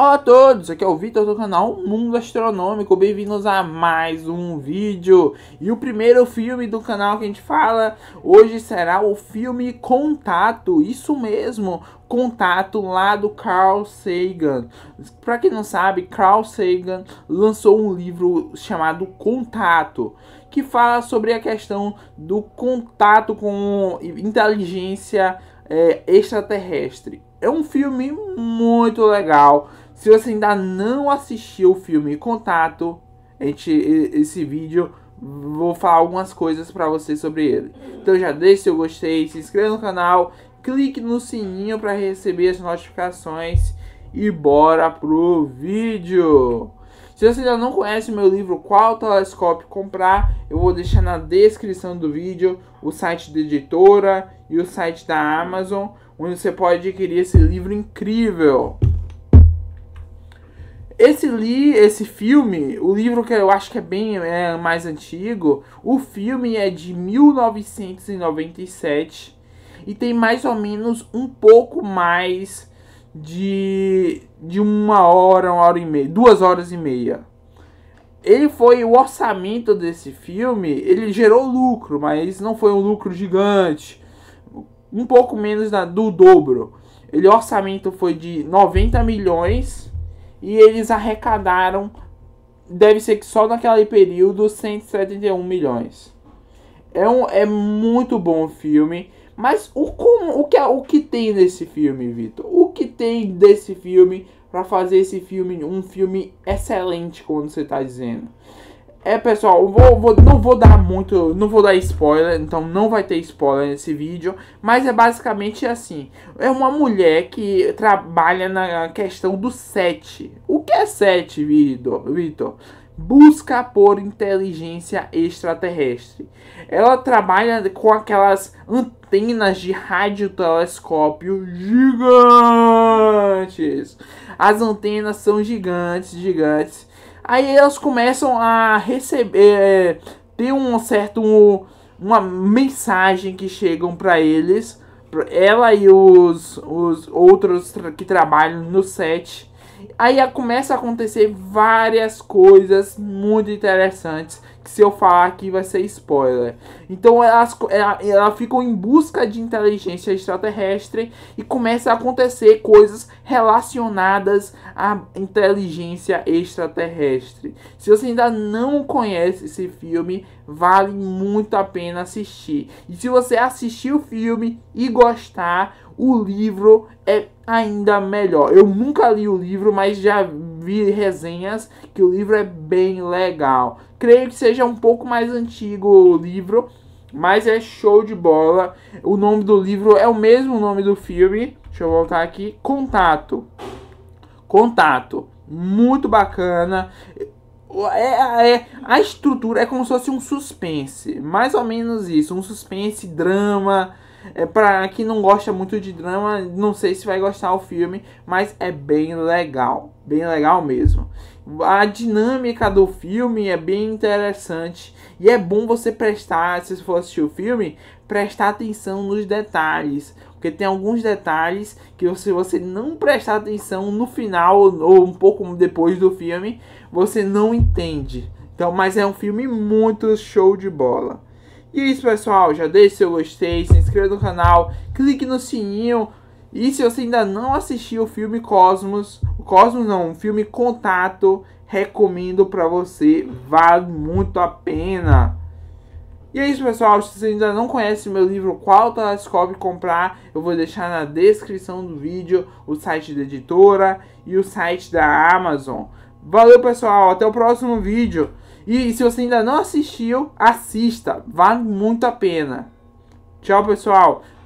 Olá a todos, aqui é o Vitor do canal Mundo Astronômico, bem-vindos a mais um vídeo. E o primeiro filme do canal que a gente fala hoje será o filme Contato, isso mesmo, Contato lá do Carl Sagan. Para quem não sabe, Carl Sagan lançou um livro chamado Contato, que fala sobre a questão do contato com inteligência é, extraterrestre. É um filme muito legal se você ainda não assistiu o filme Contato, gente, esse vídeo vou falar algumas coisas para você sobre ele. Então já deixe seu gostei, se inscreva no canal, clique no sininho para receber as notificações e bora pro vídeo. Se você ainda não conhece o meu livro Qual Telescópio Comprar, eu vou deixar na descrição do vídeo o site da editora e o site da Amazon, onde você pode adquirir esse livro incrível. Esse, li, esse filme, o livro que eu acho que é bem é, mais antigo, o filme é de 1997 e tem mais ou menos um pouco mais de, de uma hora, uma hora e meia, duas horas e meia. Ele foi o orçamento desse filme, ele gerou lucro, mas não foi um lucro gigante, um pouco menos da, do dobro. Ele orçamento foi de 90 milhões e eles arrecadaram, deve ser que só naquele período, 171 milhões. É, um, é muito bom o filme, mas o, como, o, que, é, o que tem nesse filme, Vitor? O que tem desse filme para fazer esse filme um filme excelente, como você está dizendo? É, pessoal, vou, vou, não vou dar muito, não vou dar spoiler, então não vai ter spoiler nesse vídeo, mas é basicamente assim, é uma mulher que trabalha na questão do sete. O que é sete, Vitor? Busca por inteligência extraterrestre. Ela trabalha com aquelas antenas de radiotelescópio gigantes. As antenas são gigantes, gigantes Aí elas começam a receber. É, tem um certo. Um, uma mensagem que chegam para eles. Ela e os, os outros que trabalham no set. Aí começa a acontecer várias coisas muito interessantes. Que se eu falar aqui vai ser spoiler. Então elas, ela, ela ficam em busca de inteligência extraterrestre. E começa a acontecer coisas relacionadas à inteligência extraterrestre. Se você ainda não conhece esse filme, vale muito a pena assistir. E se você assistir o filme e gostar, o livro é ainda melhor. Eu nunca li o livro, mas mas já vi resenhas que o livro é bem legal. Creio que seja um pouco mais antigo o livro, mas é show de bola. O nome do livro é o mesmo nome do filme. Deixa eu voltar aqui. Contato. Contato. Muito bacana. É, é, é a estrutura é como se fosse um suspense. Mais ou menos isso. Um suspense, drama. É, para quem não gosta muito de drama, não sei se vai gostar o filme, mas é bem legal, bem legal mesmo. A dinâmica do filme é bem interessante e é bom você prestar, se for assistir o filme, prestar atenção nos detalhes, porque tem alguns detalhes que se você não prestar atenção no final ou um pouco depois do filme, você não entende. Então, mas é um filme muito show de bola. E é isso, pessoal. Já deixe seu gostei, se inscreva no canal, clique no sininho. E se você ainda não assistiu o filme Cosmos, o Cosmos não, o filme Contato, recomendo para você, vale muito a pena. E é isso, pessoal. Se você ainda não conhece meu livro Qual Telescópio Comprar, eu vou deixar na descrição do vídeo o site da editora e o site da Amazon. Valeu, pessoal. Até o próximo vídeo. E se você ainda não assistiu, assista. Vale muito a pena. Tchau, pessoal.